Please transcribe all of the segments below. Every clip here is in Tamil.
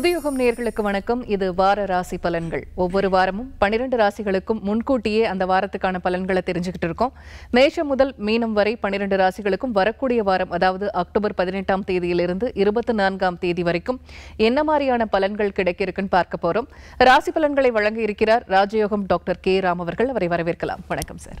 புதியுகம் நேர்களுக்கு வணக்கம் இது வார ராசி பலன்கள் ஒவ்வொரு வாரமும் பனிரெண்டு ராசிகளுக்கும் முன்கூட்டியே அந்த வாரத்துக்கான பலன்களை தெரிஞ்சுக்கிட்டு இருக்கோம் மேஷம் முதல் மீனம் வரை பனிரெண்டு ராசிகளுக்கும் வரக்கூடிய வாரம் அதாவது அக்டோபர் பதினெட்டாம் தேதியிலிருந்து இருபத்தி நான்காம் தேதி வரைக்கும் என்ன மாதிரியான பலன்கள் கிடைக்க இருக்குன்னு பார்க்க போறோம் ராசி பலன்களை வழங்க இருக்கிறார் ராஜயோகம் டாக்டர் கே ராம் அவர்கள் அவரை வரவேற்கலாம் வணக்கம் சார்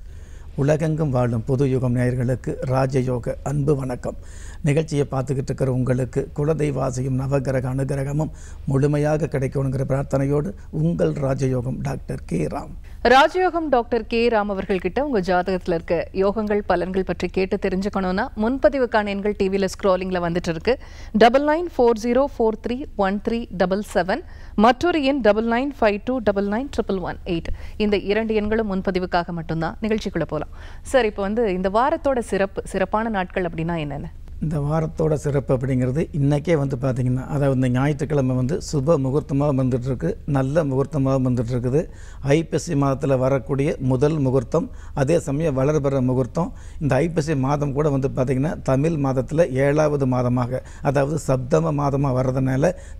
உலகெங்கும் வாழும் புது யுகம் நேயர்களுக்கு ராஜயோக அன்பு வணக்கம் நிகழ்ச்சியை பார்த்துக்கிட்டு இருக்கிற உங்களுக்கு ஆசையும் நவகிரக அனுகிரகமும் முழுமையாக கிடைக்கணுங்கிற பிரார்த்தனையோடு உங்கள் ராஜயோகம் டாக்டர் கே ராம் ராஜயோகம் டாக்டர் கே ராம் அவர்கள்கிட்ட உங்க ஜாதகத்தில் இருக்க யோகங்கள் பலன்கள் பற்றி கேட்டு தெரிஞ்சுக்கணும்னா முன்பதிவுக்கான எண்கள் டிவியில் ஸ்க்ரோலிங்கில் வந்துட்டு இருக்கு double nine four zero four three one three double seven மற்றொரு எண் double nine five two double nine triple one eight இந்த இரண்டு எண்களும் முன்பதிவுக்காக மட்டும்தான் நிகழ்ச்சிக்குள்ளே போகலாம் சார் இப்போ வந்து இந்த வாரத்தோட சிறப்பு சிறப்பான நாட்கள் அப்படின்னா என்னென்ன இந்த வாரத்தோட சிறப்பு அப்படிங்கிறது இன்றைக்கே வந்து பார்த்திங்கன்னா அதாவது இந்த ஞாயிற்றுக்கிழமை வந்து சுப முகூர்த்தமாக வந்துட்டுருக்கு நல்ல முகூர்த்தமாக வந்துட்டுருக்குது ஐப்பசி மாதத்தில் வரக்கூடிய முதல் முகூர்த்தம் அதே சமயம் வளர்பெற முகூர்த்தம் இந்த ஐப்பசி மாதம் கூட வந்து பார்த்திங்கன்னா தமிழ் மாதத்தில் ஏழாவது மாதமாக அதாவது சப்தம மாதமாக வர்றதுனால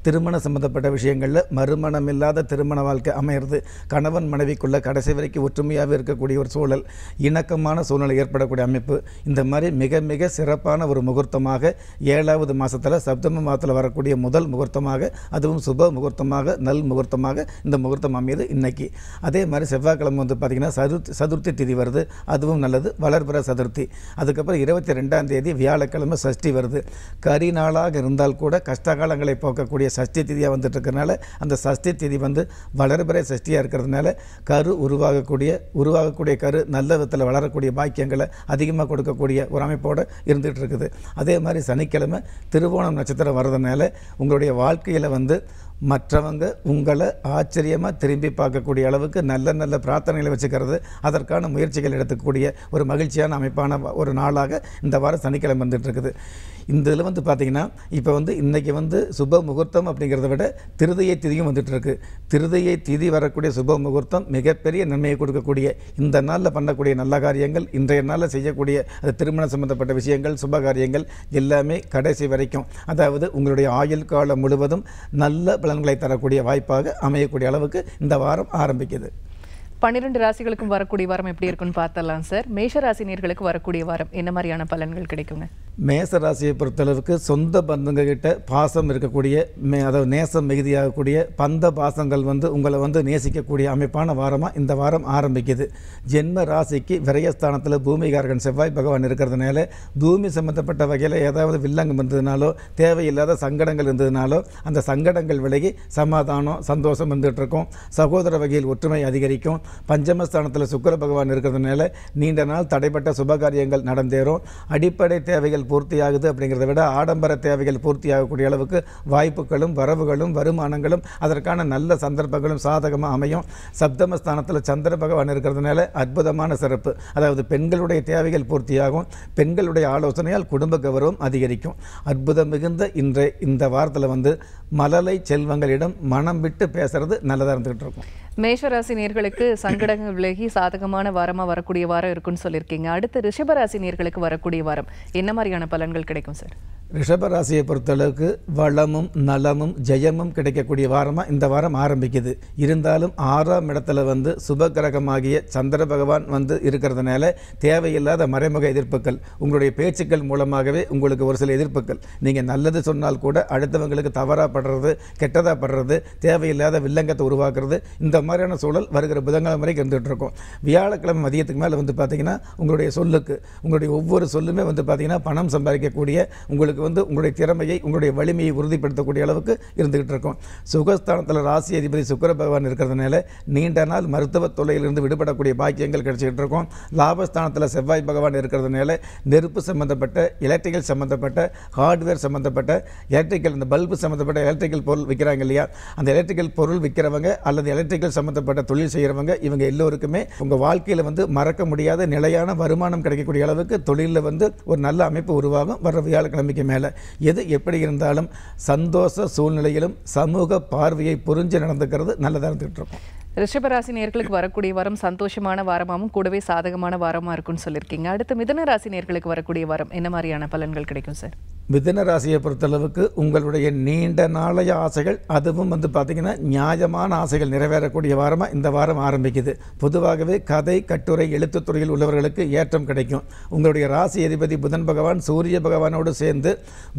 திருமணம் சம்மந்தப்பட்ட விஷயங்களில் மறுமணம் இல்லாத திருமண வாழ்க்கை அமையிறது கணவன் மனைவிக்குள்ளே கடைசி வரைக்கும் ஒற்றுமையாகவே இருக்கக்கூடிய ஒரு சூழல் இணக்கமான சூழ்நிலை ஏற்படக்கூடிய அமைப்பு இந்த மாதிரி மிக மிக சிறப்பான ஒரு முகூர்த்தம் முகூர்த்தமாக ஏழாவது மாதத்தில் சப்தம மாதத்தில் வரக்கூடிய முதல் முகூர்த்தமாக அதுவும் சுப முகூர்த்தமாக நல் முகூர்த்தமாக இந்த முகூர்த்தம் அமையுது இன்னைக்கு அதே மாதிரி செவ்வாய்க்கிழமை வந்து பார்த்தீங்கன்னா சதுர்த்தி சதுர்த்தி திதி வருது அதுவும் நல்லது வளர்பிற சதுர்த்தி அதுக்கப்புறம் இருபத்தி ரெண்டாம் தேதி வியாழக்கிழமை சஷ்டி வருது கரி நாளாக இருந்தால் கூட கஷ்ட காலங்களை போக்கக்கூடிய சஷ்டி திதியாக வந்துட்டு அந்த சஷ்டி திதி வந்து வளர்பிற சஷ்டியாக இருக்கிறதுனால கரு உருவாகக்கூடிய உருவாகக்கூடிய கரு நல்ல விதத்தில் வளரக்கூடிய பாக்கியங்களை அதிகமாக கொடுக்கக்கூடிய ஒரு அமைப்போடு இருந்துகிட்டு இருக்குது அதே மாதிரி சனிக்கிழமை திருவோணம் நட்சத்திரம் வர்றதுனால உங்களுடைய வாழ்க்கையில் வந்து மற்றவங்க உங்களை ஆச்சரியமாக திரும்பி பார்க்கக்கூடிய அளவுக்கு நல்ல நல்ல பிரார்த்தனைகளை வச்சுக்கிறது அதற்கான முயற்சிகள் எடுத்துக்கூடிய ஒரு மகிழ்ச்சியான அமைப்பான ஒரு நாளாக இந்த வாரம் சனிக்கிழமை வந்துட்டுருக்குது இந்த இதில் வந்து பார்த்திங்கன்னா இப்போ வந்து இன்றைக்கி வந்து சுப முகூர்த்தம் அப்படிங்கிறத விட திருதையை திதியும் வந்துட்டு இருக்கு திருதையை திதி வரக்கூடிய சுப முகூர்த்தம் மிகப்பெரிய நன்மையை கொடுக்கக்கூடிய இந்த நாளில் பண்ணக்கூடிய நல்ல காரியங்கள் இன்றைய நாளில் செய்யக்கூடிய அது திருமணம் சம்பந்தப்பட்ட விஷயங்கள் சுப காரியங்கள் எல்லாமே கடைசி வரைக்கும் அதாவது உங்களுடைய ஆயுள் காலம் முழுவதும் நல்ல பலன்களை தரக்கூடிய வாய்ப்பாக அமையக்கூடிய அளவுக்கு இந்த வாரம் ஆரம்பிக்குது பன்னிரெண்டு ராசிகளுக்கும் வரக்கூடிய வாரம் எப்படி இருக்குன்னு பார்த்தலாம் சார் மேஷ ராசி நேர்களுக்கு வரக்கூடிய வாரம் என்ன மாதிரியான பலன்கள் கிடைக்குங்க மேச ராசியை பொறுத்தளவுக்கு சொந்த பந்தங்கள்கிட்ட பாசம் இருக்கக்கூடிய மே அதாவது நேசம் மிகுதியாகக்கூடிய பந்த பாசங்கள் வந்து உங்களை வந்து நேசிக்கக்கூடிய அமைப்பான வாரமாக இந்த வாரம் ஆரம்பிக்குது ஜென்ம ராசிக்கு விரயஸ்தானத்தில் பூமிகாரகன் செவ்வாய் பகவான் இருக்கிறதுனால பூமி சம்மந்தப்பட்ட வகையில் ஏதாவது வில்லங்கம் இருந்ததுனாலோ தேவையில்லாத சங்கடங்கள் இருந்ததுனாலோ அந்த சங்கடங்கள் விலகி சமாதானம் சந்தோஷம் வந்துகிட்ருக்கும் சகோதர வகையில் ஒற்றுமை அதிகரிக்கும் பஞ்சமஸ்தானத்தில் சுக்கர பகவான் இருக்கிறதுனால நீண்ட நாள் தடைப்பட்ட சுபகாரியங்கள் நடந்தேறும் அடிப்படை தேவைகள் பூர்த்தியாகுது அப்படிங்கிறத விட ஆடம்பர தேவைகள் பூர்த்தியாகக்கூடிய அளவுக்கு வாய்ப்புகளும் வரவுகளும் வருமானங்களும் அதற்கான நல்ல சந்தர்ப்பங்களும் சாதகமாக அமையும் சப்தமஸ்தானத்தில் சந்திர பகவான் இருக்கிறதுனால அற்புதமான சிறப்பு அதாவது பெண்களுடைய தேவைகள் பூர்த்தியாகும் பெண்களுடைய ஆலோசனையால் குடும்ப கௌரவம் அதிகரிக்கும் அற்புதம் மிகுந்த இன்றைய இந்த வாரத்தில் வந்து மலலை செல்வங்களிடம் மனம் விட்டு பேசுறது நல்லதாக இருந்துகிட்டு இருக்கும் மேஷராசி நேர்களுக்கு சங்கடங்கள் விலகி சாதகமான வாரமாக வரக்கூடிய வாரம் இருக்குன்னு சொல்லியிருக்கீங்க அடுத்து ரிஷபராசி நேர்களுக்கு வரக்கூடிய வாரம் என்ன மாதிரியான பலன்கள் கிடைக்கும் சார் ரிஷபராசியை பொறுத்தளவுக்கு வளமும் நலமும் ஜெயமும் கிடைக்கக்கூடிய வாரமாக இந்த வாரம் ஆரம்பிக்குது இருந்தாலும் ஆறாம் இடத்துல வந்து சுப கிரகமாகிய சந்திர பகவான் வந்து இருக்கிறதுனால தேவையில்லாத மறைமுக எதிர்ப்புகள் உங்களுடைய பேச்சுக்கள் மூலமாகவே உங்களுக்கு ஒரு சில எதிர்ப்புகள் நீங்கள் நல்லது சொன்னால் கூட அடுத்தவங்களுக்கு தவறாக படுறது கெட்டதாக படுறது தேவையில்லாத வில்லங்கத்தை உருவாக்குறது இந்த மாதிரியான சூழல் வருகிற புதன்கிழமை வரைக்கும் இருந்துகிட்டு இருக்கும் வியாழக்கிழமை மதியத்துக்கு மேலே வந்து பார்த்திங்கன்னா உங்களுடைய சொல்லுக்கு உங்களுடைய ஒவ்வொரு சொல்லுமே வந்து பார்த்திங்கன்னா பணம் சம்பாதிக்கக்கூடிய உங்களுக்கு உங்களுக்கு வந்து உங்களுடைய திறமையை உங்களுடைய வலிமையை உறுதிப்படுத்தக்கூடிய அளவுக்கு இருந்துகிட்டு இருக்கும் சுகஸ்தானத்தில் ராசி அதிபதி சுக்கர பகவான் இருக்கிறதுனால நீண்ட நாள் மருத்துவ தொலையிலிருந்து விடுபடக்கூடிய பாக்கியங்கள் கிடைச்சிக்கிட்டு இருக்கும் லாபஸ்தானத்தில் செவ்வாய் பகவான் இருக்கிறதுனால நெருப்பு சம்மந்தப்பட்ட எலக்ட்ரிக்கல் சம்மந்தப்பட்ட ஹார்ட்வேர் சம்மந்தப்பட்ட எலக்ட்ரிக்கல் இந்த பல்பு சம்பந்தப்பட்ட எலக்ட்ரிக்கல் பொருள் விற்கிறாங்க இல்லையா அந்த எலக்ட்ரிக்கல் பொருள் விற்கிறவங்க அல்லது எலக்ட்ரிக்கல் சம்மந்தப்பட்ட தொழில் செய்கிறவங்க இவங்க எல்லோருக்குமே உங்கள் வாழ்க்கையில் வந்து மறக்க முடியாத நிலையான வருமானம் கிடைக்கக்கூடிய அளவுக்கு தொழிலில் வந்து ஒரு நல்ல அமைப்பு உருவாகும் வர வியாழக்கிழமைக்கு மேலே எது எப்படி இருந்தாலும் சந்தோஷ சூழ்நிலையிலும் சமூக பார்வையை புரிஞ்சு நடந்துக்கிறது நல்லதாக இருந்துகிட்டு இருக்கும் ரிஷபராசி நேர்களுக்கு வரக்கூடிய வாரம் சந்தோஷமான வாரமாகவும் கூடவே சாதகமான வாரமாக இருக்கும்னு சொல்லியிருக்கீங்க அடுத்து மிதன ராசி நேர்களுக்கு வரக்கூடிய வாரம் என்ன மாதிரியான பலன்கள் கிடைக்கும் சார் மிதன ராசியை பொறுத்தளவுக்கு உங்களுடைய நீண்ட நாளைய ஆசைகள் அதுவும் வந்து பார்த்திங்கன்னா நியாயமான ஆசைகள் நிறைவேறக்கூடிய வாரமாக இந்த வாரம் ஆரம்பிக்குது பொதுவாகவே கதை கட்டுரை எழுத்துத்துறையில் உள்ளவர்களுக்கு ஏற்றம் கிடைக்கும் உங்களுடைய ராசி அதிபதி புதன் பகவான் சூரிய பகவானோடு சேர்ந்து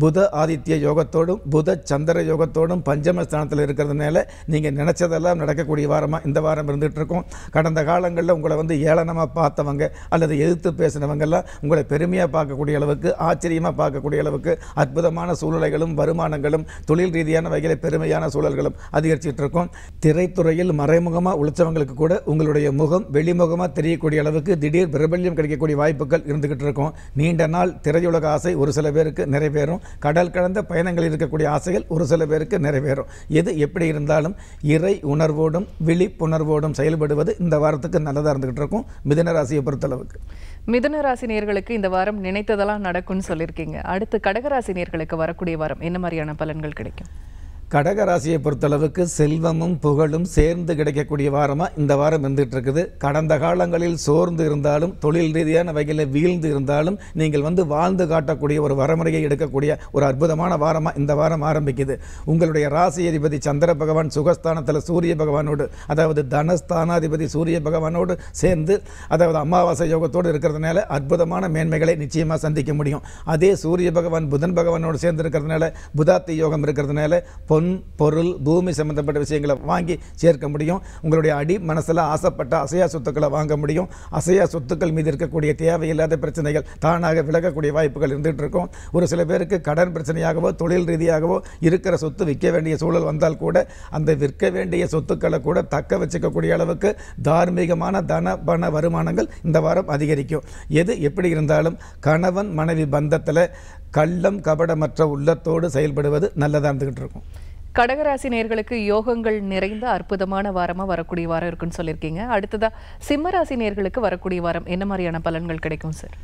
புத ஆதித்ய யோகத்தோடும் புத சந்திர யோகத்தோடும் பஞ்சமஸ்தானத்தில் இருக்கிறதுனால நீங்கள் நினச்சதெல்லாம் நடக்கக்கூடிய வாரமாக தான் இந்த வாரம் இருந்துகிட்ருக்கோம் கடந்த காலங்களில் உங்களை வந்து ஏளனமாக பார்த்தவங்க அல்லது எதிர்த்து பேசினவங்கெல்லாம் உங்களை பெருமையாக பார்க்கக்கூடிய அளவுக்கு ஆச்சரியமாக பார்க்கக்கூடிய அளவுக்கு அற்புதமான சூழ்நிலைகளும் வருமானங்களும் தொழில் ரீதியான வகையில் பெருமையான சூழல்களும் அதிகரிச்சுட்டு இருக்கோம் திரைத்துறையில் மறைமுகமாக உழைச்சவங்களுக்கு கூட உங்களுடைய முகம் வெளிமுகமாக தெரியக்கூடிய அளவுக்கு திடீர் பிரபல்யம் கிடைக்கக்கூடிய வாய்ப்புகள் இருந்துகிட்டு இருக்கும் நீண்ட நாள் திரையுலக ஆசை ஒரு சில பேருக்கு நிறைவேறும் கடல் கடந்த பயணங்களில் இருக்கக்கூடிய ஆசைகள் ஒரு சில பேருக்கு நிறைவேறும் எது எப்படி இருந்தாலும் இறை உணர்வோடும் விழி விழிப்புணர்வோடும் செயல்படுவது இந்த வாரத்துக்கு நல்லதாக இருந்துகிட்டு இருக்கும் மிதனராசியை பொறுத்தளவுக்கு மிதன நேர்களுக்கு இந்த வாரம் நினைத்ததெல்லாம் நடக்கும்னு சொல்லியிருக்கீங்க அடுத்து கடகராசி நேர்களுக்கு வரக்கூடிய வாரம் என்ன மாதிரியான பலன்கள் கிடைக்கும் கடகராசியை பொறுத்தளவுக்கு செல்வமும் புகழும் சேர்ந்து கிடைக்கக்கூடிய வாரமாக இந்த வாரம் இருந்துகிட்டு இருக்குது கடந்த காலங்களில் சோர்ந்து இருந்தாலும் தொழில் ரீதியான வகையில் வீழ்ந்து இருந்தாலும் நீங்கள் வந்து வாழ்ந்து காட்டக்கூடிய ஒரு வரமுறையை எடுக்கக்கூடிய ஒரு அற்புதமான வாரமாக இந்த வாரம் ஆரம்பிக்குது உங்களுடைய ராசி அதிபதி சந்திர பகவான் சுகஸ்தானத்தில் சூரிய பகவானோடு அதாவது தனஸ்தானாதிபதி சூரிய பகவானோடு சேர்ந்து அதாவது அமாவாசை யோகத்தோடு இருக்கிறதுனால அற்புதமான மேன்மைகளை நிச்சயமாக சந்திக்க முடியும் அதே சூரிய பகவான் புதன் பகவானோடு சேர்ந்து இருக்கிறதுனால புதாத்தி யோகம் இருக்கிறதுனால பொன் பொருள் பூமி சம்மந்தப்பட்ட விஷயங்களை வாங்கி சேர்க்க முடியும் உங்களுடைய அடி மனசில் ஆசைப்பட்ட அசையா சொத்துக்களை வாங்க முடியும் அசையா சொத்துக்கள் மீது இருக்கக்கூடிய தேவையில்லாத பிரச்சனைகள் தானாக விலகக்கூடிய வாய்ப்புகள் இருந்துகிட்டு இருக்கும் ஒரு சில பேருக்கு கடன் பிரச்சனையாகவோ தொழில் ரீதியாகவோ இருக்கிற சொத்து விற்க வேண்டிய சூழல் வந்தால் கூட அந்த விற்க வேண்டிய சொத்துக்களை கூட தக்க வச்சுக்கக்கூடிய அளவுக்கு தார்மீகமான தன பண வருமானங்கள் இந்த வாரம் அதிகரிக்கும் எது எப்படி இருந்தாலும் கணவன் மனைவி பந்தத்தில் கள்ளம் கபடமற்ற உள்ளத்தோடு செயல்படுவது நல்லதாக இருந்துக்கிட்டு இருக்கும் கடகராசி நேர்களுக்கு யோகங்கள் நிறைந்த அற்புதமான வாரமாக வரக்கூடிய வாரம் இருக்குன்னு சொல்லியிருக்கீங்க அடுத்ததாக சிம்மராசி நேர்களுக்கு வரக்கூடிய வாரம் என்ன மாதிரியான பலன்கள் கிடைக்கும் சார்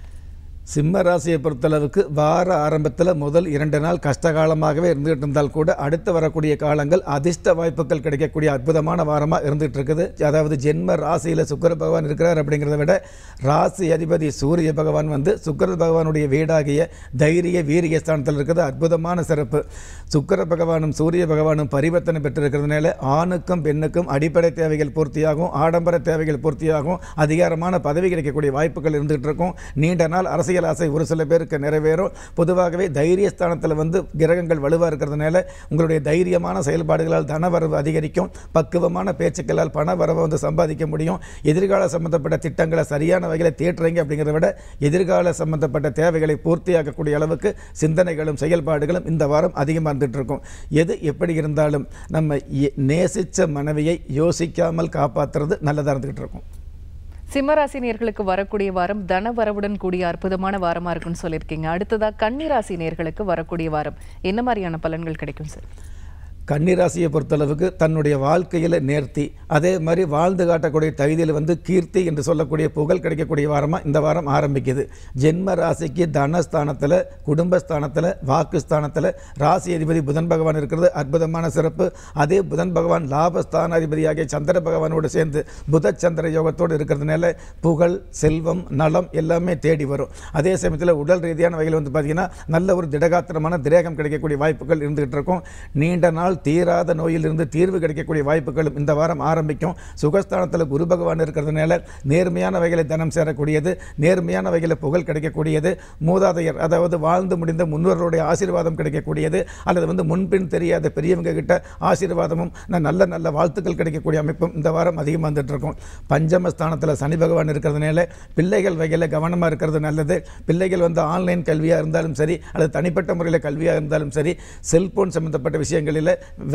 சிம்ம ராசியை பொறுத்தளவுக்கு வார ஆரம்பத்தில் முதல் இரண்டு நாள் கஷ்டகாலமாகவே இருந்துகிட்டு இருந்தால் கூட அடுத்து வரக்கூடிய காலங்கள் அதிர்ஷ்ட வாய்ப்புகள் கிடைக்கக்கூடிய அற்புதமான வாரமாக இருந்துகிட்டு இருக்குது அதாவது ஜென்ம ராசியில் சுக்கர பகவான் இருக்கிறார் அப்படிங்கிறத விட ராசி அதிபதி சூரிய பகவான் வந்து சுக்கர பகவானுடைய வீடாகிய தைரிய வீரிய ஸ்தானத்தில் இருக்கிறது அற்புதமான சிறப்பு சுக்கர பகவானும் சூரிய பகவானும் பரிவர்த்தனை பெற்றிருக்கிறதுனால ஆணுக்கும் பெண்ணுக்கும் அடிப்படை தேவைகள் பூர்த்தியாகும் ஆடம்பர தேவைகள் பூர்த்தியாகும் அதிகாரமான பதவி கிடைக்கக்கூடிய வாய்ப்புகள் இருந்துகிட்டு இருக்கும் நீண்ட நாள் அரசியல் அரசியல் ஆசை ஒரு சில பேருக்கு நிறைவேறும் பொதுவாகவே தைரியஸ்தானத்தில் வந்து கிரகங்கள் வலுவாக இருக்கிறதுனால உங்களுடைய தைரியமான செயல்பாடுகளால் தனவரவு அதிகரிக்கும் பக்குவமான பேச்சுக்களால் பண வரவை வந்து சம்பாதிக்க முடியும் எதிர்கால சம்பந்தப்பட்ட திட்டங்களை சரியான வகையில் தேற்றுறீங்க அப்படிங்கிறத விட எதிர்கால சம்பந்தப்பட்ட தேவைகளை பூர்த்தியாகக்கூடிய அளவுக்கு சிந்தனைகளும் செயல்பாடுகளும் இந்த வாரம் அதிகமாக இருந்துகிட்டு இருக்கும் எது எப்படி இருந்தாலும் நம்ம நேசித்த மனைவியை யோசிக்காமல் காப்பாற்றுறது நல்லதாக இருந்துகிட்டு இருக்கும் சிம்மராசி நேர்களுக்கு வரக்கூடிய வாரம் தன வரவுடன் கூடிய அற்புதமான வாரமா இருக்குன்னு சொல்லியிருக்கீங்க அடுத்ததா கன்னிராசி நேர்களுக்கு வரக்கூடிய வாரம் என்ன மாதிரியான பலன்கள் கிடைக்கும் சார் கன்னிராசியை பொறுத்தளவுக்கு தன்னுடைய வாழ்க்கையில் நேர்த்தி அதே மாதிரி வாழ்ந்து காட்டக்கூடிய தகுதியில் வந்து கீர்த்தி என்று சொல்லக்கூடிய புகழ் கிடைக்கக்கூடிய வாரமாக இந்த வாரம் ஆரம்பிக்குது ஜென்ம ராசிக்கு தனஸ்தானத்தில் குடும்பஸ்தானத்தில் வாக்குஸ்தானத்தில் ராசி அதிபதி புதன் பகவான் இருக்கிறது அற்புதமான சிறப்பு அதே புதன் பகவான் லாபஸ்தான அதிபதியாகிய சந்திர பகவானோடு சேர்ந்து புத சந்திர யோகத்தோடு இருக்கிறதுனால புகழ் செல்வம் நலம் எல்லாமே தேடி வரும் அதே சமயத்தில் உடல் ரீதியான வகையில் வந்து பார்த்திங்கன்னா நல்ல ஒரு திடகாத்திரமான திரேகம் கிடைக்கக்கூடிய வாய்ப்புகள் இருந்துகிட்டு இருக்கும் நீண்ட நாள் தீராத நோயிலிருந்து தீர்வு கிடைக்கக்கூடிய வாய்ப்புகளும் இந்த வாரம் ஆரம்பிக்கும் சுகஸ்தானத்தில் குரு பகவான் இருக்கிறதுனால நேர்மையான வகையில் தனம் சேரக்கூடியது நேர்மையான வகையில் புகழ் கிடைக்கக்கூடியது மூதாதையர் அதாவது வாழ்ந்து முடிந்த முன்னோர்களுடைய ஆசீர்வாதம் கிடைக்கக்கூடியது அல்லது வந்து முன்பின் தெரியாத பெரியவங்க கிட்ட ஆசீர்வாதமும் நல்ல நல்ல வாழ்த்துக்கள் கிடைக்கக்கூடிய அமைப்பும் இந்த வாரம் அதிகமாக இருக்கும் பஞ்சமஸ்தானத்தில் சனி பகவான் இருக்கிறதுனால பிள்ளைகள் வகையில் கவனமாக இருக்கிறது நல்லது பிள்ளைகள் வந்து ஆன்லைன் கல்வியாக இருந்தாலும் சரி அல்லது தனிப்பட்ட முறையில் கல்வியாக இருந்தாலும் சரி செல்போன் சம்மந்தப்பட்ட விஷயங்களில்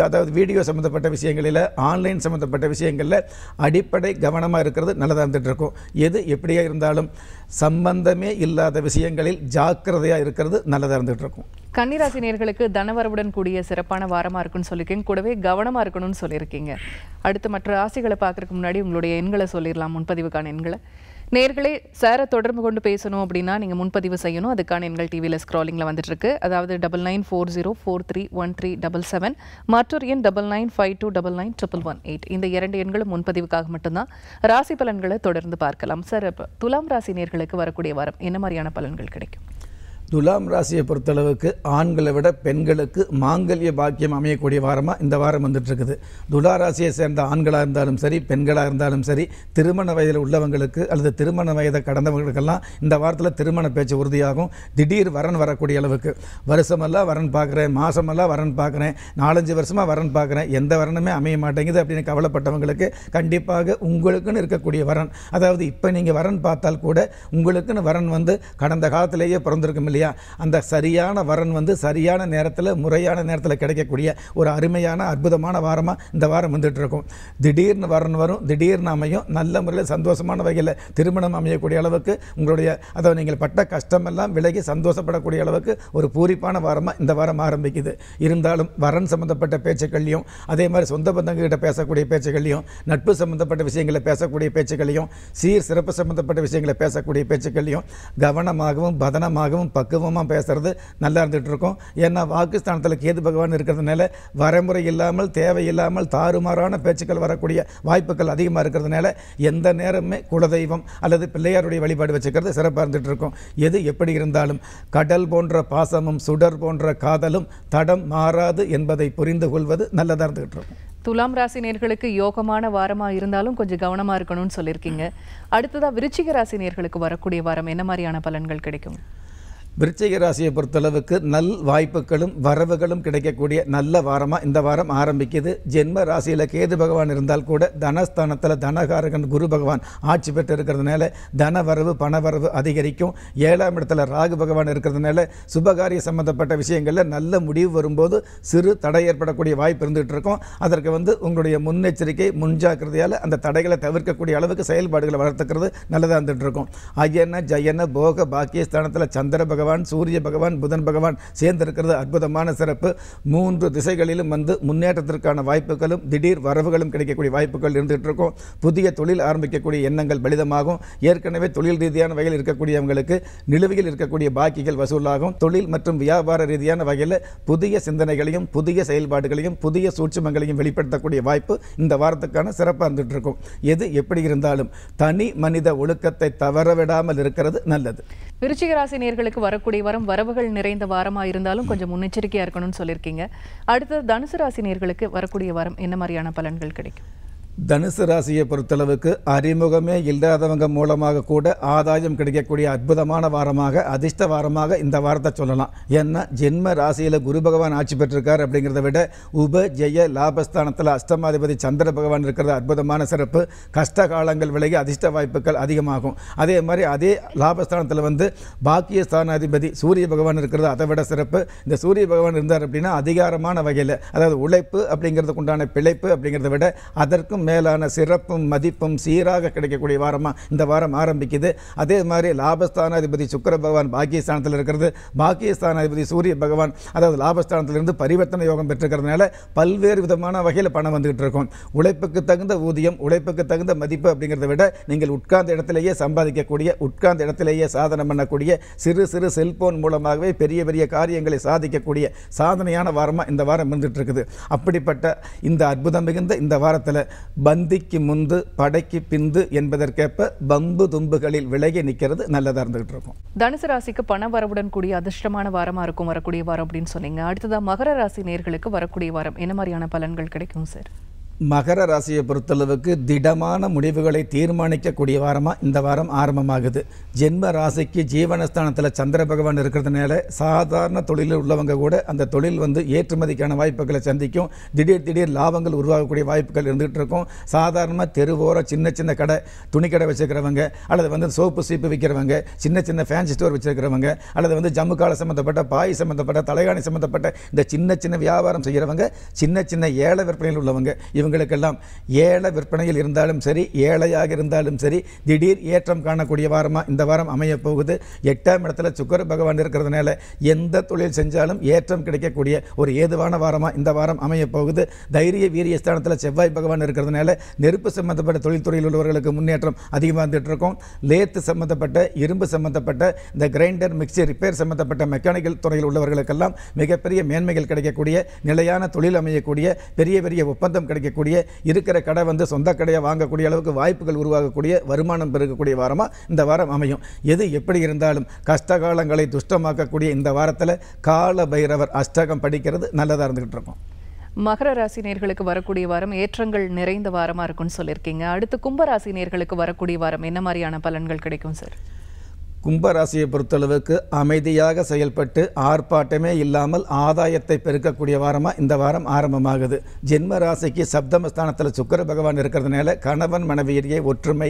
அதாவது வீடியோ சம்மந்தப்பட்ட விஷயங்களில் ஆன்லைன் சம்மந்தப்பட்ட விஷயங்களில் அடிப்படை கவனமாக இருக்கிறது நல்லதாக இருந்துகிட்ருக்கும் எது எப்படியாக இருந்தாலும் சம்பந்தமே இல்லாத விஷயங்களில் ஜாக்கிரதையாக இருக்கிறது நல்லதாக இருந்துகிட்ருக்கும் கன்னிராசி நேர்களுக்கு தனவரவுடன் கூடிய சிறப்பான வாரமாக இருக்குன்னு சொல்லியிருக்கீங்க கூடவே கவனமாக இருக்கணும்னு சொல்லியிருக்கீங்க அடுத்து மற்ற ராசிகளை பார்க்குறதுக்கு முன்னாடி உங்களுடைய எண்களை சொல்லிடலாம் முன்பதிவுக்கான எண்களை நேர்களே சாரை தொடர்பு கொண்டு பேசணும் அப்படின்னா நீங்கள் முன்பதிவு செய்யணும் அதுக்கான எங்கள் டிவியில் ஸ்க்ராலிங்கில் வந்துட்டுருக்கு அதாவது double nine four zero four three one three double seven மற்றொரு எண் double nine five two double nine triple one eight இந்த இரண்டு எண்களும் முன்பதிவுக்காக மட்டும்தான் ராசி பலன்களை தொடர்ந்து பார்க்கலாம் சார் இப்போ துலாம் ராசி நேர்களுக்கு வரக்கூடிய வாரம் என்ன மாதிரியான பலன்கள் கிடைக்கும் துலாம் ராசியை பொறுத்தளவுக்கு ஆண்களை விட பெண்களுக்கு மாங்கல்ய பாக்கியம் அமையக்கூடிய வாரமாக இந்த வாரம் வந்துட்டுருக்குது துலா ராசியை சேர்ந்த ஆண்களாக இருந்தாலும் சரி பெண்களாக இருந்தாலும் சரி திருமண வயதில் உள்ளவங்களுக்கு அல்லது திருமண வயதை கடந்தவங்களுக்கெல்லாம் இந்த வாரத்தில் திருமண பேச்சு உறுதியாகும் திடீர் வரன் வரக்கூடிய அளவுக்கு வருஷமெல்லாம் வரன் பார்க்குறேன் மாதமெல்லாம் வரன் பார்க்குறேன் நாலஞ்சு வருஷமாக வரன் பார்க்குறேன் எந்த வரனுமே அமைய மாட்டேங்குது அப்படின்னு கவலைப்பட்டவங்களுக்கு கண்டிப்பாக உங்களுக்குன்னு இருக்கக்கூடிய வரன் அதாவது இப்போ நீங்கள் வரன் பார்த்தால் கூட உங்களுக்குன்னு வரன் வந்து கடந்த காலத்திலேயே பிறந்திருக்கும் இல்லையா இல்லையா அந்த சரியான வரன் வந்து சரியான நேரத்தில் முறையான நேரத்தில் கிடைக்கக்கூடிய ஒரு அருமையான அற்புதமான வாரமாக இந்த வாரம் வந்துட்டு இருக்கும் திடீர்னு வரன் வரும் திடீர்னு அமையும் நல்ல முறையில் சந்தோஷமான வகையில் திருமணம் அமையக்கூடிய அளவுக்கு உங்களுடைய அதை நீங்கள் பட்ட கஷ்டமெல்லாம் விலகி சந்தோஷப்படக்கூடிய அளவுக்கு ஒரு பூரிப்பான வாரமாக இந்த வாரம் ஆரம்பிக்குது இருந்தாலும் வரன் சம்மந்தப்பட்ட பேச்சுக்கள்லையும் அதே மாதிரி சொந்த பந்தங்கள்கிட்ட பேசக்கூடிய பேச்சுக்கள்லையும் நட்பு சம்மந்தப்பட்ட விஷயங்களை பேசக்கூடிய பேச்சுக்களையும் சீர் சிறப்பு சம்மந்தப்பட்ட விஷயங்களை பேசக்கூடிய பேச்சுக்கள்லையும் கவனமாகவும் பதனமாகவும் பக்குவமாக பேசுகிறது நல்லா இருக்கோம் ஏன்னா பாகிஸ்தானத்தில் கேது பகவான் இருக்கிறதுனால வரைமுறை இல்லாமல் தேவையில்லாமல் தாறுமாறான பேச்சுக்கள் வரக்கூடிய வாய்ப்புகள் அதிகமாக இருக்கிறதுனால எந்த நேரமே குலதெய்வம் அல்லது பிள்ளையாருடைய வழிபாடு வச்சுக்கிறது சிறப்பாக இருந்துகிட்டு இருக்கோம் எது எப்படி இருந்தாலும் கடல் போன்ற பாசமும் சுடர் போன்ற காதலும் தடம் மாறாது என்பதை புரிந்து கொள்வது நல்லதாக இருந்துகிட்டு இருக்கும் துலாம் ராசி நேர்களுக்கு யோகமான வாரமா இருந்தாலும் கொஞ்சம் கவனமா இருக்கணும்னு சொல்லியிருக்கீங்க அடுத்ததா விருச்சிக ராசி நேர்களுக்கு வரக்கூடிய வாரம் என்ன மாதிரியான பலன்கள் கிடைக்கும் விருச்சிக ராசியை பொறுத்தளவுக்கு நல் வாய்ப்புகளும் வரவுகளும் கிடைக்கக்கூடிய நல்ல வாரமாக இந்த வாரம் ஆரம்பிக்குது ஜென்ம ராசியில் கேது பகவான் இருந்தால் கூட தனஸ்தானத்தில் தனகாரகன் குரு பகவான் ஆட்சி பெற்று இருக்கிறதுனால தன வரவு பண வரவு அதிகரிக்கும் ஏழாம் இடத்துல ராகு பகவான் இருக்கிறதுனால சுபகாரிய சம்பந்தப்பட்ட விஷயங்களில் நல்ல முடிவு வரும்போது சிறு தடை ஏற்படக்கூடிய வாய்ப்பு இருந்துகிட்டு இருக்கும் அதற்கு வந்து உங்களுடைய முன்னெச்சரிக்கை முன்ஜாக்கிரதையால் அந்த தடைகளை தவிர்க்கக்கூடிய அளவுக்கு செயல்பாடுகளை வளர்த்துக்கிறது நல்லதாக இருந்துகிட்டு இருக்கும் அய்யன ஜயன போக பாக்கியஸ்தானத்தில் சந்திர பகவான் பகவான் சூரிய பகவான் புதன் பகவான் சேர்ந்திருக்கிறது அற்புதமான சிறப்பு மூன்று திசைகளிலும் வந்து முன்னேற்றத்திற்கான வாய்ப்புகளும் திடீர் வரவுகளும் கிடைக்கக்கூடிய வாய்ப்புகள் இருந்துகிட்டு இருக்கும் புதிய தொழில் ஆரம்பிக்கக்கூடிய எண்ணங்கள் பலிதமாகும் ஏற்கனவே தொழில் ரீதியான வகையில் இருக்கக்கூடியவங்களுக்கு நிலுவையில் இருக்கக்கூடிய பாக்கிகள் வசூலாகும் தொழில் மற்றும் வியாபார ரீதியான வகையில் புதிய சிந்தனைகளையும் புதிய செயல்பாடுகளையும் புதிய சூட்சமங்களையும் வெளிப்படுத்தக்கூடிய வாய்ப்பு இந்த வாரத்துக்கான சிறப்பாக இருந்துகிட்டு இருக்கும் எது எப்படி இருந்தாலும் தனி மனித ஒழுக்கத்தை தவறவிடாமல் இருக்கிறது நல்லது விருச்சிக ராசி நேர்களுக்கு வரக்கூடிய வாரம் வரவுகள் நிறைந்த வாரமாக இருந்தாலும் கொஞ்சம் முன்னெச்சரிக்கையாக இருக்கணும்னு சொல்லியிருக்கீங்க அடுத்தது தனுசு ராசி நேர்களுக்கு வரக்கூடிய வாரம் என்ன மாதிரியான பலன்கள் கிடைக்கும் தனுசு ராசியை பொறுத்தளவுக்கு அறிமுகமே இல்லாதவங்க மூலமாக கூட ஆதாயம் கிடைக்கக்கூடிய அற்புதமான வாரமாக அதிர்ஷ்ட வாரமாக இந்த வாரத்தை சொல்லலாம் ஏன்னா ஜென்ம ராசியில் குரு பகவான் ஆட்சி பெற்றிருக்கார் அப்படிங்கிறத விட உப ஜெய லாபஸ்தானத்தில் அஷ்டமாதிபதி சந்திர பகவான் இருக்கிறது அற்புதமான சிறப்பு கஷ்ட காலங்கள் விலகி அதிர்ஷ்ட வாய்ப்புகள் அதிகமாகும் அதே மாதிரி அதே லாபஸ்தானத்தில் வந்து பாக்கிய ஸ்தானாதிபதி சூரிய பகவான் இருக்கிறது அதை விட சிறப்பு இந்த சூரிய பகவான் இருந்தார் அப்படின்னா அதிகாரமான வகையில் அதாவது உழைப்பு அப்படிங்கிறதுக்குண்டான பிழைப்பு அப்படிங்கிறத விட அதற்கும் மேலான சிறப்பும் மதிப்பும் சீராக கிடைக்கக்கூடிய வாரமாக இந்த வாரம் ஆரம்பிக்குது அதே மாதிரி லாபஸ்தானாதிபதி சுக்கர பகவான் பாகிஸ்தானத்தில் இருக்கிறது அதிபதி சூரிய பகவான் அதாவது லாபஸ்தானத்திலிருந்து பரிவர்த்தனை யோகம் பெற்றுக்கிறதுனால பல்வேறு விதமான வகையில் பணம் வந்துகிட்டு இருக்கும் உழைப்புக்கு தகுந்த ஊதியம் உழைப்புக்கு தகுந்த மதிப்பு அப்படிங்கிறத விட நீங்கள் உட்கார்ந்த இடத்திலேயே சம்பாதிக்கக்கூடிய உட்கார்ந்த இடத்திலேயே சாதனை பண்ணக்கூடிய சிறு சிறு செல்போன் மூலமாகவே பெரிய பெரிய காரியங்களை சாதிக்கக்கூடிய சாதனையான வாரமாக இந்த வாரம் இருந்துகிட்டு இருக்குது அப்படிப்பட்ட இந்த அற்புதம் மிகுந்த இந்த வாரத்தில் பந்திக்கு முந்து படைக்கு பிந்து என்பதற்கேற்ப பம்பு தும்புகளில் விலகி நிற்கிறது நல்லதாக இருந்துகிட்டு இருக்கும் தனுசு ராசிக்கு பண வரவுடன் கூடிய அதிர்ஷ்டமான வாரமாக இருக்கும் வரக்கூடிய வாரம் அப்படின்னு சொன்னீங்க அடுத்ததாக மகர ராசி நேர்களுக்கு வரக்கூடிய வாரம் என்ன மாதிரியான பலன்கள் கிடைக்கும் சார் மகர ராசியை பொறுத்தளவுக்கு திடமான முடிவுகளை தீர்மானிக்கக்கூடிய வாரமாக இந்த வாரம் ஆரம்பமாகுது ஜென்ம ராசிக்கு ஜீவனஸ்தானத்தில் சந்திர பகவான் இருக்கிறதுனால சாதாரண தொழிலில் உள்ளவங்க கூட அந்த தொழில் வந்து ஏற்றுமதிக்கான வாய்ப்புகளை சந்திக்கும் திடீர் திடீர் லாபங்கள் உருவாகக்கூடிய வாய்ப்புகள் இருந்துகிட்டு இருக்கும் சாதாரணமாக தெருவோர சின்ன சின்ன கடை துணிக்கடை வச்சுருக்கிறவங்க அல்லது வந்து சோப்பு சீப்பு விற்கிறவங்க சின்ன சின்ன ஃபேன்சி ஸ்டோர் வச்சுருக்கிறவங்க அல்லது வந்து ஜம்மு காலை சம்மந்தப்பட்ட பாய் சம்மந்தப்பட்ட தலைகாணி சம்மந்தப்பட்ட இந்த சின்ன சின்ன வியாபாரம் செய்கிறவங்க சின்ன சின்ன ஏழை விற்பனையில் உள்ளவங்க இவங்களுக்கெல்லாம் ஏழை விற்பனையில் இருந்தாலும் சரி ஏழையாக இருந்தாலும் சரி திடீர் ஏற்றம் காணக்கூடிய வாரமாக இந்த வாரம் அமையப்போகுது போகுது எட்டாம் இடத்துல சுக்கர பகவான் இருக்கிறதுனால எந்த தொழில் செஞ்சாலும் ஏற்றம் கிடைக்கக்கூடிய ஒரு ஏதுவான வாரமாக இந்த வாரம் அமையப் போகுது தைரிய வீரிய ஸ்தானத்தில் செவ்வாய் பகவான் இருக்கிறதுனால நெருப்பு சம்மந்தப்பட்ட தொழில்துறையில் உள்ளவர்களுக்கு முன்னேற்றம் அதிகமாக வந்துட்டு இருக்கும் லேத்து சம்மந்தப்பட்ட இரும்பு சம்மந்தப்பட்ட இந்த கிரைண்டர் மிக்சி ரிப்பேர் சம்மந்தப்பட்ட மெக்கானிக்கல் துறையில் உள்ளவர்களுக்கெல்லாம் மிகப்பெரிய மேன்மைகள் கிடைக்கக்கூடிய நிலையான தொழில் அமையக்கூடிய பெரிய பெரிய ஒப்பந்தம் கிடைக்கக்கூடிய அதிகரிக்கக்கூடிய இருக்கிற கடை வந்து சொந்த கடையை வாங்கக்கூடிய அளவுக்கு வாய்ப்புகள் உருவாகக்கூடிய வருமானம் பெருகக்கூடிய வாரமாக இந்த வாரம் அமையும் எது எப்படி இருந்தாலும் கஷ்டகாலங்களை துஷ்டமாக்கக்கூடிய இந்த வாரத்தில் கால பைரவர் அஷ்டகம் படிக்கிறது நல்லதாக இருந்துகிட்டு இருக்கும் மகர ராசி நேர்களுக்கு வரக்கூடிய வாரம் ஏற்றங்கள் நிறைந்த வாரமாக இருக்கும்னு சொல்லியிருக்கீங்க அடுத்து கும்பராசி நேர்களுக்கு வரக்கூடிய வாரம் என்ன மாதிரியான பலன்கள் கிடைக்கும் சார் கும்பராசியை பொறுத்தளவுக்கு அமைதியாக செயல்பட்டு ஆர்ப்பாட்டமே இல்லாமல் ஆதாயத்தை பெருக்கக்கூடிய வாரமாக இந்த வாரம் ஆரம்பமாகுது ஜென்ம ராசிக்கு சப்தமஸ்தானத்தில் சுக்கர பகவான் இருக்கிறதுனால கணவன் மனைவியிடையே ஒற்றுமை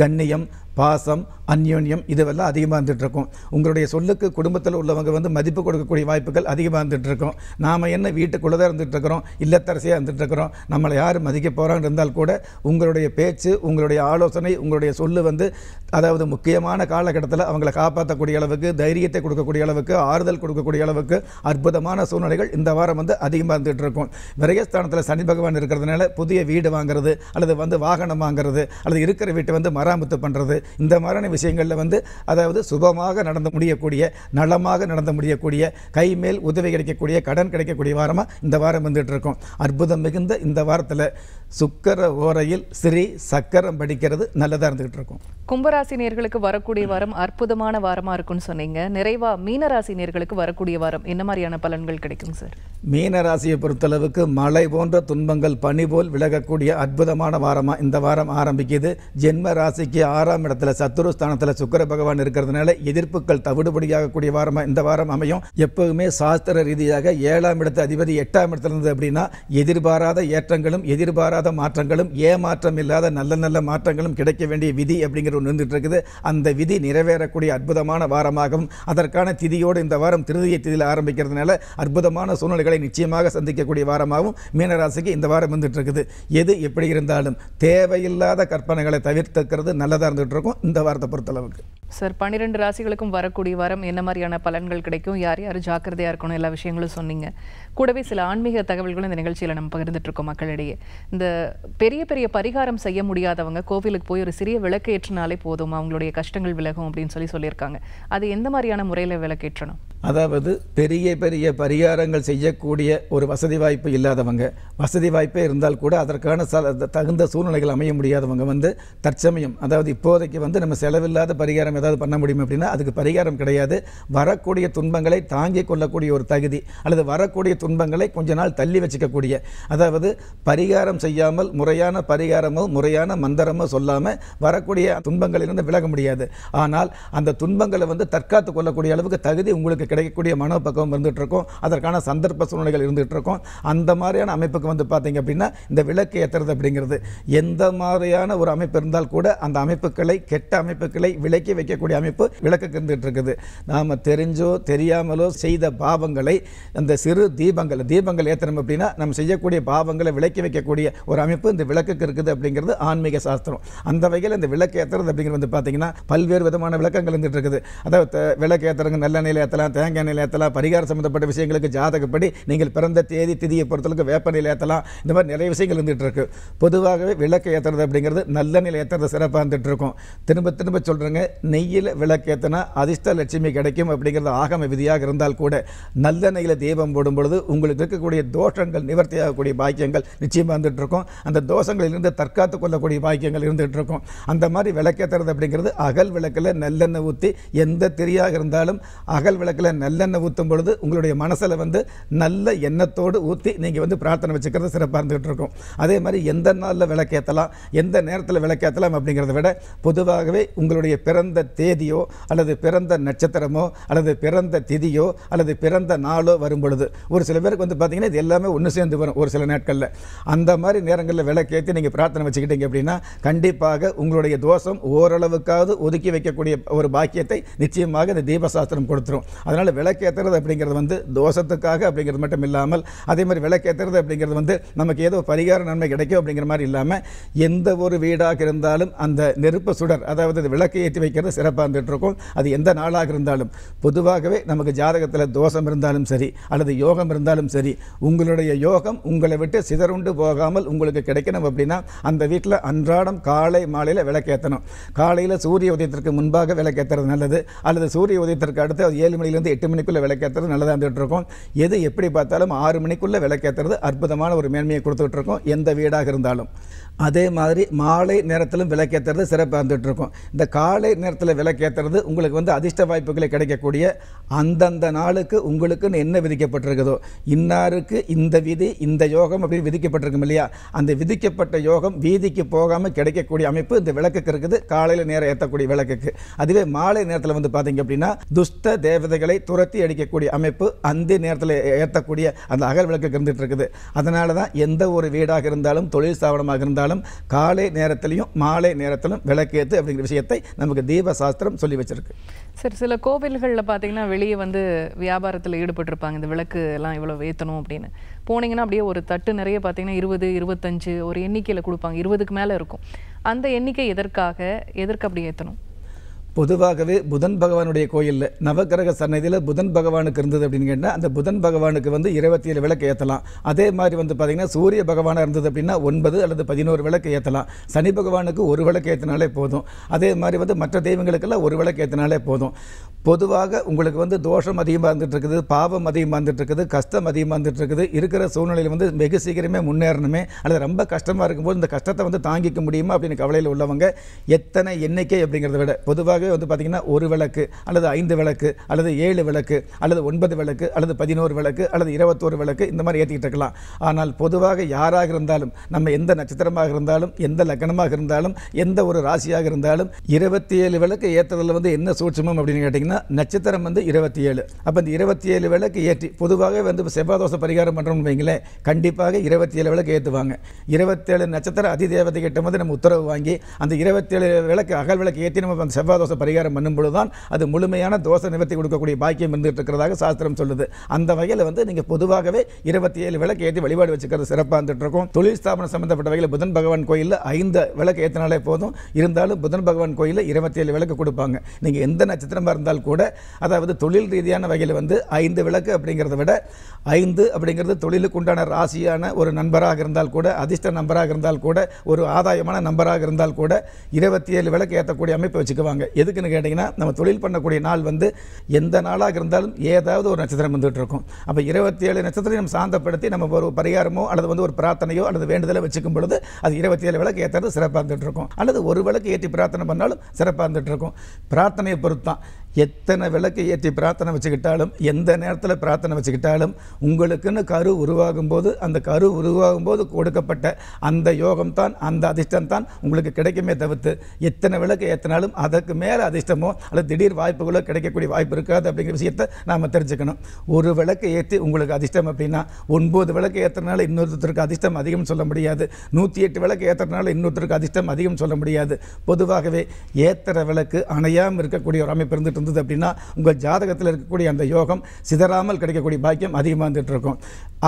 கண்ணியம் பாசம் அந்யோன்யம் இதுவெல்லாம் அதிகமாக இருந்துகிட்ருக்கும் உங்களுடைய சொல்லுக்கு குடும்பத்தில் உள்ளவங்க வந்து மதிப்பு கொடுக்கக்கூடிய வாய்ப்புகள் அதிகமாக இருந்துகிட்ருக்கோம் நாம் என்ன வீட்டுக்குள்ளதாக இருந்துகிட்ருக்குறோம் இல்லத்தரசியாக இருந்துகிட்ருக்கிறோம் நம்மளை யார் மதிக்க போகிறான்னு இருந்தால் கூட உங்களுடைய பேச்சு உங்களுடைய ஆலோசனை உங்களுடைய சொல்லு வந்து அதாவது முக்கியமான காலகட்டத்தில் அவங்கள காப்பாற்றக்கூடிய அளவுக்கு தைரியத்தை கொடுக்கக்கூடிய அளவுக்கு ஆறுதல் கொடுக்கக்கூடிய அளவுக்கு அற்புதமான சூழ்நிலைகள் இந்த வாரம் வந்து அதிகமாக இருந்துகிட்டு இருக்கும் விரயஸ்தானத்தில் சனி பகவான் இருக்கிறதுனால புதிய வீடு வாங்குறது அல்லது வந்து வாகனம் வாங்குறது அல்லது இருக்கிற வீட்டை வந்து மராமத்து பண்ணுறது இந்த மாதிரியான விஷயங்களில் வந்து அதாவது சுபமாக நடந்து முடியக்கூடிய நலமாக நடந்து முடியக்கூடிய கை மேல் உதவி கிடைக்கக்கூடிய கடன் கிடைக்கக்கூடிய வாரமாக இந்த வாரம் வந்துகிட்டு இருக்கோம் அற்புதம் மிகுந்த இந்த வாரத்தில் சுக்கர ஓரையில் ஸ்ரீ சக்கரம் படிக்கிறது நல்லதாக இருந்துகிட்டு இருக்கும் கும்பராசி நேர்களுக்கு வரக்கூடிய வாரம் அற்புதமான வாரமாக இருக்கும்னு சொன்னீங்க நிறைவா மீனராசி நேர்களுக்கு வரக்கூடிய வாரம் என்ன மாதிரியான பலன்கள் கிடைக்கும் சார் மீனராசியை பொறுத்தளவுக்கு மழை போன்ற துன்பங்கள் பனி போல் விலகக்கூடிய அற்புதமான வாரமாக இந்த வாரம் ஆரம்பிக்குது ஜென்ம ராசிக்கு ஆறாம் இடத்துல சத்துரு ஸ்தானத்தில் சுக்கர பகவான் இருக்கிறதுனால எதிர்ப்புகள் தவிடுபடியாகக்கூடிய வாரமாக இந்த வாரம் அமையும் எப்பவுமே சாஸ்திர ரீதியாக ஏழாம் இடத்து அதிபதி எட்டாம் இடத்துல இருந்தது அப்படின்னா எதிர்பாராத ஏற்றங்களும் எதிர்பாராத வராத மாற்றங்களும் ஏமாற்றம் இல்லாத நல்ல நல்ல மாற்றங்களும் கிடைக்க வேண்டிய விதி அப்படிங்கிற ஒன்று இருந்துகிட்டு இருக்குது அந்த விதி நிறைவேறக்கூடிய அற்புதமான வாரமாகவும் அதற்கான திதியோடு இந்த வாரம் திருதிய திதியில் ஆரம்பிக்கிறதுனால அற்புதமான சூழ்நிலைகளை நிச்சயமாக சந்திக்கக்கூடிய வாரமாகவும் மீனராசிக்கு இந்த வாரம் இருந்துட்டு இருக்குது எது எப்படி இருந்தாலும் தேவையில்லாத கற்பனைகளை தவிர்த்துக்கிறது நல்லதாக இருந்துகிட்டு இருக்கும் இந்த வாரத்தை பொறுத்தளவுக்கு சார் பன்னிரெண்டு ராசிகளுக்கும் வரக்கூடிய வாரம் என்ன மாதிரியான பலன்கள் கிடைக்கும் யார் யார் ஜாக்கிரதையாக இருக்கணும் எல்லா விஷயங்களும் சொன்னீங்க கூடவே சில ஆன்மீக தகவல்களும் இந்த நிகழ்ச்சியில் நம்ம பகிர்ந்துட்டு இருக்கோம் மக்களிடையே இந்த பெரிய பெரிய பரிகாரம் செய்ய முடியாதவங்க கோவிலுக்கு போய் ஒரு சிறிய விளக்கேற்றினாலே போதும் அவங்களுடைய கஷ்டங்கள் விலகும் அப்படின்னு சொல்லி சொல்லியிருக்காங்க அது எந்த மாதிரியான முறையில் விளக்கேற்றணும் அதாவது பெரிய பெரிய பரிகாரங்கள் செய்யக்கூடிய ஒரு வசதி வாய்ப்பு இல்லாதவங்க வசதி வாய்ப்பே இருந்தால் கூட அதற்கான ச தகுந்த சூழ்நிலைகள் அமைய முடியாதவங்க வந்து தற்சமயம் அதாவது இப்போதைக்கு வந்து நம்ம செலவில்லாத பரிகாரம் ஏதாவது பண்ண முடியும் அப்படின்னா அதுக்கு பரிகாரம் கிடையாது வரக்கூடிய துன்பங்களை தாங்கிக் கொள்ளக்கூடிய ஒரு தகுதி அல்லது வரக்கூடிய துன்பங்களை கொஞ்ச நாள் தள்ளி வச்சுக்கக்கூடிய அதாவது பரிகாரம் செய்யாமல் முறையான பரிகாரமோ முறையான மந்திரமோ சொல்லாமல் வரக்கூடிய துன்பங்களிலிருந்து விலக முடியாது ஆனால் அந்த துன்பங்களை வந்து தற்காத்து கொள்ளக்கூடிய அளவுக்கு தகுதி உங்களுக்கு கிடைக்கக்கூடிய மனோபக்கம் இருந்துகிட்டு இருக்கும் அதற்கான சந்தர்ப்ப சூழ்நிலைகள் இருந்துகிட்டு இருக்கும் அந்த மாதிரியான அமைப்புக்கு வந்து பார்த்தீங்க அப்படின்னா இந்த விளக்கு ஏற்றுறது அப்படிங்கிறது எந்த மாதிரியான ஒரு அமைப்பு இருந்தால் கூட அந்த அமைப்புகளை கெட்ட அமைப்புகளை விலக்கி வைக்கக்கூடிய அமைப்பு விளக்குக்கு இருந்துகிட்டு இருக்குது நாம் தெரிஞ்சோ தெரியாமலோ செய்த பாவங்களை அந்த சிறு தீபங்கள் தீபங்கள் ஏற்றணும் அப்படின்னா நம்ம செய்யக்கூடிய பாவங்களை விலக்கி வைக்கக்கூடிய ஒரு அமைப்பு இந்த விளக்குக்கு இருக்குது அப்படிங்கிறது ஆன்மீக சாஸ்திரம் அந்த வகையில் இந்த விளக்கு ஏற்றுறது அப்படிங்கிறது வந்து பார்த்தீங்கன்னா பல்வேறு விதமான விளக்கங்கள் இருந்துகிட்டு இருக்குது அதாவது விளக்கு ஏற்றுறங்க நல்ல நிலை ஏற்றலாம் தேங்காய் எண்ணெய் ஏற்றலாம் பரிகார சம்மந்தப்பட்ட விஷயங்களுக்கு ஜாதகப்படி நீங்கள் பிறந்த தேதி திதியை பொறுத்தளவுக்கு வேப்ப நிலை ஏற்றலாம் இந்த மாதிரி நிறைய விஷயங்கள் இருந்துகிட்டு இருக்கு பொதுவாகவே விளக்கு ஏற்றுறது அப்படிங்கிறது நல்ல நிலை ஏற்றுறது சிறப்பாக இருந்துகிட்டு இருக்கும் திரும்ப திரும்ப சொல்கிறேங்க நெய்யில் விளக்கு ஏற்றினா அதிர்ஷ்ட லட்சுமி கிடைக்கும் அப்படிங்கிறது ஆகம விதியாக இருந்தால் கூட நல்ல நெய்யில் தீபம் போடும் பொழுது உங்களுக்கு இருக்கக்கூடிய தோஷங்கள் நிவர்த்தியாகக்கூடிய ஆகக்கூடிய பாக்கியங்கள் நிச்சயமாக இருந்துகிட்டு இருக்கும் அந்த தோஷங்களிலிருந்து தற்காத்து கொள்ளக்கூடிய பாக்கியங்கள் இருந்துகிட்டு இருக்கும் அந்த மாதிரி விளக்கேற்றுறது அப்படிங்கிறது அகல் விளக்கில் நல்லெண்ணெய் ஊற்றி எந்த திரியாக இருந்தாலும் அகல் விளக்கில் முகத்தில் நல்லெண்ணெய் ஊற்றும் பொழுது உங்களுடைய மனசில் வந்து நல்ல எண்ணத்தோடு ஊற்றி நீங்கள் வந்து பிரார்த்தனை வச்சுக்கிறது சிறப்பாக இருந்துகிட்டு இருக்கும் அதே மாதிரி எந்த நாளில் விளக்கேற்றலாம் எந்த நேரத்தில் விளக்கேற்றலாம் அப்படிங்கிறத விட பொதுவாகவே உங்களுடைய பிறந்த தேதியோ அல்லது பிறந்த நட்சத்திரமோ அல்லது பிறந்த திதியோ அல்லது பிறந்த நாளோ வரும் பொழுது ஒரு சில பேருக்கு வந்து பார்த்தீங்கன்னா இது எல்லாமே ஒன்று சேர்ந்து வரும் ஒரு சில நாட்களில் அந்த மாதிரி நேரங்களில் விளக்கேற்றி நீங்கள் பிரார்த்தனை வச்சுக்கிட்டீங்க அப்படின்னா கண்டிப்பாக உங்களுடைய தோஷம் ஓரளவுக்காவது ஒதுக்கி வைக்கக்கூடிய ஒரு பாக்கியத்தை நிச்சயமாக இந்த தீபசாஸ்திரம் கொடுத்துரும் அதனால் விளக்கேற்றுறது அப்படிங்கிறது வந்து தோஷத்துக்காக அப்படிங்கிறது மட்டும் இல்லாமல் அதே மாதிரி விளக்கேற்றுறது அப்படிங்கிறது வந்து நமக்கு ஏதோ பரிகார நன்மை கிடைக்கும் அப்படிங்கிற மாதிரி இல்லாமல் எந்த ஒரு வீடாக இருந்தாலும் அந்த நெருப்பு சுடர் அதாவது அது விளக்கை ஏற்றி வைக்கிறது சிறப்பாக இருந்துகிட்ருக்கும் அது எந்த நாளாக இருந்தாலும் பொதுவாகவே நமக்கு ஜாதகத்தில் தோஷம் இருந்தாலும் சரி அல்லது யோகம் இருந்தாலும் சரி உங்களுடைய யோகம் உங்களை விட்டு சிதறுண்டு போகாமல் உங்களுக்கு கிடைக்கணும் அப்படின்னா அந்த வீட்டில் அன்றாடம் காலை மாலையில் விளக்கேற்றணும் காலையில் சூரிய உதயத்திற்கு முன்பாக விளக்கேற்றுறது நல்லது அல்லது சூரிய உதயத்திற்கு அடுத்து அது ஏழு மணிலேருந்து வந்து எட்டு மணிக்குள்ள விளக்கேற்றுறது நல்லதாக இருந்துகிட்டு இருக்கோம் எது எப்படி பார்த்தாலும் ஆறு மணிக்குள்ளே விளக்கேற்றுறது அற்புதமான ஒரு மேன்மையை கொடுத்துக்கிட்டு இருக்கோம் எந்த வீடாக இருந்தாலும் அதே மாதிரி மாலை நேரத்திலும் விளக்கேற்றுறது சிறப்பாக இருந்துகிட்டு இருக்கும் இந்த காலை நேரத்தில் விளக்கேற்றுறது உங்களுக்கு வந்து அதிர்ஷ்ட வாய்ப்புகளை கிடைக்கக்கூடிய அந்தந்த நாளுக்கு உங்களுக்குன்னு என்ன விதிக்கப்பட்டிருக்குதோ இன்னாருக்கு இந்த விதி இந்த யோகம் அப்படின்னு விதிக்கப்பட்டிருக்கும் இல்லையா அந்த விதிக்கப்பட்ட யோகம் வீதிக்கு போகாமல் கிடைக்கக்கூடிய அமைப்பு இந்த விளக்குக்கு இருக்குது காலையில் நேரம் ஏற்றக்கூடிய விளக்குக்கு அதுவே மாலை நேரத்தில் வந்து பார்த்தீங்க அப்படின்னா துஷ்ட தேவதைகளை துரத்தி அடிக்கக்கூடிய அமைப்பு அந்த நேரத்தில் ஏற்றக்கூடிய அந்த அகல் விளக்கு இருந்துகிட்டு இருக்குது அதனால தான் எந்த ஒரு வீடாக இருந்தாலும் தொழில் ஸ்தாபனமாக இருந்தாலும் இருந்தாலும் காலை நேரத்திலையும் மாலை நேரத்திலும் விளக்கேற்று அப்படிங்கிற விஷயத்தை நமக்கு தீப சாஸ்திரம் சொல்லி வச்சிருக்கு சார் சில கோவில்களில் பார்த்தீங்கன்னா வெளியே வந்து வியாபாரத்தில் ஈடுபட்டிருப்பாங்க இந்த விளக்கு எல்லாம் இவ்வளோ ஏற்றணும் அப்படின்னு போனீங்கன்னா அப்படியே ஒரு தட்டு நிறைய பார்த்தீங்கன்னா இருபது இருபத்தஞ்சு ஒரு எண்ணிக்கையில் கொடுப்பாங்க இருபதுக்கு மேலே இருக்கும் அந்த எண்ணிக்கை எதற்காக எதற்கு அப்படி ஏற்றணும் பொதுவாகவே புதன் பகவானுடைய கோயிலில் நவகிரக சன்னதியில் புதன் பகவானுக்கு இருந்தது அப்படின்னு கேட்டால் அந்த புதன் பகவானுக்கு வந்து இருபத்தி ஏழு விளக்கு ஏற்றலாம் அதே மாதிரி வந்து பார்த்திங்கன்னா சூரிய பகவானாக இருந்தது அப்படின்னா ஒன்பது அல்லது பதினோரு விளக்கு ஏற்றலாம் சனி பகவானுக்கு ஒரு விளக்கு ஏற்றினாலே போதும் அதே மாதிரி வந்து மற்ற தெய்வங்களுக்கெல்லாம் ஒரு விளக்கு ஏற்றினாலே போதும் பொதுவாக உங்களுக்கு வந்து தோஷம் அதிகமாக இருந்துகிட்ருக்குது பாவம் அதிகமாக இருந்துகிட்ருக்குது கஷ்டம் அதிகமாக இருந்துகிட்ருக்குது இருக்கிற சூழ்நிலையில் வந்து வெகு சீக்கிரமே முன்னேறணுமே அல்லது ரொம்ப கஷ்டமாக இருக்கும்போது இந்த கஷ்டத்தை வந்து தாங்கிக்க முடியுமா அப்படின்னு கவலையில் உள்ளவங்க எத்தனை எண்ணிக்கை அப்படிங்கிறத விட பொதுவாக பொதுவாகவே வந்து பார்த்திங்கன்னா ஒரு விளக்கு அல்லது ஐந்து விளக்கு அல்லது ஏழு விளக்கு அல்லது ஒன்பது விளக்கு அல்லது பதினோரு விளக்கு அல்லது இருபத்தோரு விளக்கு இந்த மாதிரி ஏற்றிக்கிட்டு இருக்கலாம் ஆனால் பொதுவாக யாராக இருந்தாலும் நம்ம எந்த நட்சத்திரமாக இருந்தாலும் எந்த லக்கணமாக இருந்தாலும் எந்த ஒரு ராசியாக இருந்தாலும் இருபத்தி ஏழு விளக்கு ஏற்றுறதுல வந்து என்ன சூட்சமம் அப்படின்னு கேட்டிங்கன்னா நட்சத்திரம் வந்து இருபத்தி ஏழு அப்போ இந்த இருபத்தி ஏழு விளக்கு ஏற்றி பொதுவாகவே வந்து செவ்வாய் தோசை பரிகாரம் பண்ணுறோம்னு வைங்களேன் கண்டிப்பாக இருபத்தி ஏழு விளக்கு ஏற்றுவாங்க இருபத்தேழு நட்சத்திர அதிதேவத்தை கிட்ட வந்து நம்ம உத்தரவு வாங்கி அந்த இருபத்தேழு விளக்கு அகல் விளக்கு ஏற்றி நம்ம செவ்வாய் தோசை பரிகாரம் பண்ணும்பொழுது தான் அது முழுமையான தோஷ நிவர்த்தி கொடுக்கக்கூடிய பாக்கியம் இருந்துகிட்டு இருக்கிறதாக சாஸ்திரம் சொல்லுது அந்த வகையில் வந்து நீங்கள் பொதுவாகவே இருபத்தி ஏழு விளக்கு ஏற்றி வழிபாடு வச்சுக்கிறது சிறப்பாக இருந்துட்டு இருக்கும் தொழில் ஸ்தாபனம் சம்பந்தப்பட்ட வகையில் புதன் பகவான் கோயிலில் ஐந்து விளக்கு ஏற்றினாலே போதும் இருந்தாலும் புதன் பகவான் கோயிலில் இருபத்தி ஏழு விளக்கு கொடுப்பாங்க நீங்கள் எந்த நட்சத்திரமாக இருந்தால் கூட அதாவது தொழில் ரீதியான வகையில் வந்து ஐந்து விளக்கு அப்படிங்கிறத விட ஐந்து அப்படிங்கிறது தொழிலுக்கு உண்டான ராசியான ஒரு நண்பராக இருந்தால் கூட அதிர்ஷ்ட நம்பராக இருந்தால் கூட ஒரு ஆதாயமான நம்பராக இருந்தால் கூட இருபத்தி ஏழு விளக்கு ஏற்றக்கூடிய அமைப்பு வச்சுக்குவாங்க எதுக்குன்னு கேட்டிங்கன்னா நம்ம தொழில் பண்ணக்கூடிய நாள் வந்து எந்த நாளாக இருந்தாலும் ஏதாவது ஒரு நட்சத்திரம் வந்துகிட்டு இருக்கும் அப்போ இருபத்தி ஏழு நட்சத்திரம் நம்ம சாந்தப்படுத்தி நம்ம ஒரு பரிகாரமோ அல்லது வந்து ஒரு பிரார்த்தனையோ அல்லது வேண்டுதலை வச்சுக்கும் பொழுது அது இருபத்தி ஏழு விளக்கு ஏற்றது சிறப்பாக இருந்துகிட்டு இருக்கும் அல்லது ஒரு விளக்கு ஏற்றி பிரார்த்தனை பண்ணாலும் சிறப்பாக இருந்துகிட்டு இருக்கும் பிரார்த்தனையை பொறுத்து தான் எத்தனை விளக்கு ஏற்றி பிரார்த்தனை வச்சுக்கிட்டாலும் எந்த நேரத்தில் பிரார்த்தனை வச்சுக்கிட்டாலும் உங்களுக்குன்னு கரு உருவாகும் போது அந்த கரு உருவாகும் போது கொடுக்கப்பட்ட அந்த யோகம் தான் அந்த அதிர்ஷ்டம் தான் உங்களுக்கு கிடைக்குமே தவிர்த்து எத்தனை விளக்கு ஏற்றினாலும் அதற்கு மேலே அதிர்ஷ்டமோ அல்லது திடீர் வாய்ப்புகளோ கிடைக்கக்கூடிய வாய்ப்பு இருக்காது அப்படிங்கிற விஷயத்தை நாம் தெரிஞ்சுக்கணும் ஒரு விளக்கு ஏற்றி உங்களுக்கு அதிர்ஷ்டம் அப்படின்னா ஒன்பது விளக்கு ஏற்றுறதுனால இன்னொருத்தருக்கு அதிர்ஷ்டம் அதிகம் சொல்ல முடியாது நூற்றி எட்டு விளக்கு ஏற்றுறதுனால இன்னொருத்தருக்கு அதிர்ஷ்டம் அதிகம் சொல்ல முடியாது பொதுவாகவே ஏத்துற விளக்கு அணையாமல் இருக்கக்கூடிய ஒரு அமைப்பு இருந்துட்டு இருந்தது அப்படின்னா உங்கள் ஜாதகத்தில் இருக்கக்கூடிய அந்த யோகம் சிதறாமல் கிடைக்கக்கூடிய பாக்கியம் அதிகமாக வந்துட்டு இருக்கும்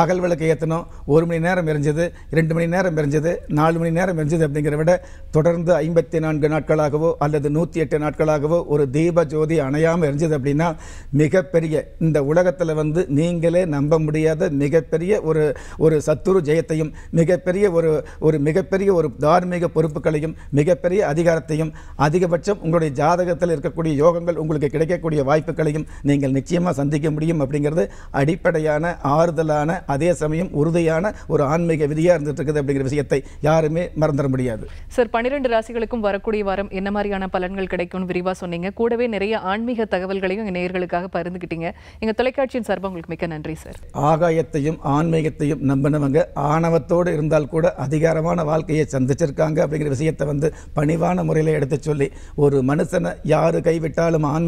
அகல் விளக்கு ஏற்றணும் ஒரு மணி நேரம் எரிஞ்சது ரெண்டு மணி நேரம் எரிஞ்சது நாலு மணி நேரம் எரிஞ்சது அப்படிங்கிற விட தொடர்ந்து ஐம்பத்தி நான்கு நாட்களாகவோ அல்லது நூற்றி எட்டு நாட்களாகவோ ஒரு தீப ஜோதி அணையாமல் எரிஞ்சது அப்படின்னா மிகப்பெரிய இந்த உலகத்தில் வந்து நீங்களே நம்ப முடியாத மிகப்பெரிய ஒரு ஒரு சத்துரு ஜெயத்தையும் மிகப்பெரிய ஒரு ஒரு மிகப்பெரிய ஒரு தார்மீக பொறுப்புகளையும் மிகப்பெரிய அதிகாரத்தையும் அதிகபட்சம் உங்களுடைய ஜாதகத்தில் இருக்கக்கூடிய யோகங்கள் உங்களுக்கு உங்களுக்கு கிடைக்கக்கூடிய வாய்ப்புகளையும் நீங்கள் நிச்சயமாக சந்திக்க முடியும் அப்படிங்கிறது அடிப்படையான ஆறுதலான அதே சமயம் உறுதியான ஒரு ஆன்மீக விதியாக இருந்துட்டு இருக்குது அப்படிங்கிற விஷயத்தை யாருமே மறந்துட முடியாது சார் பன்னிரெண்டு ராசிகளுக்கும் வரக்கூடிய வாரம் என்ன மாதிரியான பலன்கள் கிடைக்கும்னு விரிவாக சொன்னீங்க கூடவே நிறைய ஆன்மீக தகவல்களையும் எங்கள் நேயர்களுக்காக பகிர்ந்துக்கிட்டீங்க எங்கள் தொலைக்காட்சியின் சார்பாக உங்களுக்கு மிக்க நன்றி சார் ஆகாயத்தையும் ஆன்மீகத்தையும் நம்பினவங்க ஆணவத்தோடு இருந்தால் கூட அதிகாரமான வாழ்க்கையை சந்திச்சிருக்காங்க அப்படிங்கிற விஷயத்தை வந்து பணிவான முறையில் எடுத்து சொல்லி ஒரு மனுஷனை யார் கைவிட்டாலும் ஆன்மீக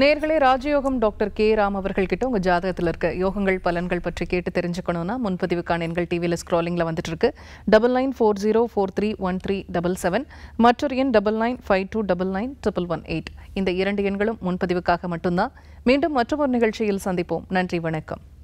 நேர்களே ராஜயோகம் டாக்டர் கே ராம் அவர்கள்கிட்ட உங்கள் ஜாதகத்தில் இருக்க யோகங்கள் பலன்கள் பற்றி கேட்டு தெரிஞ்சுக்கணும்னா முன்பதிவுக்கான எண்கள் டிவியில் ஸ்க்ராலிங்கில் வந்துட்டு இருக்கு double nine four zero four three one three double seven மற்றொரு எண் double nine five two double nine triple one eight இந்த இரண்டு எண்களும் முன்பதிவுக்காக மட்டும்தான் மீண்டும் மற்றொரு நிகழ்ச்சியில் சந்திப்போம் நன்றி வணக்கம்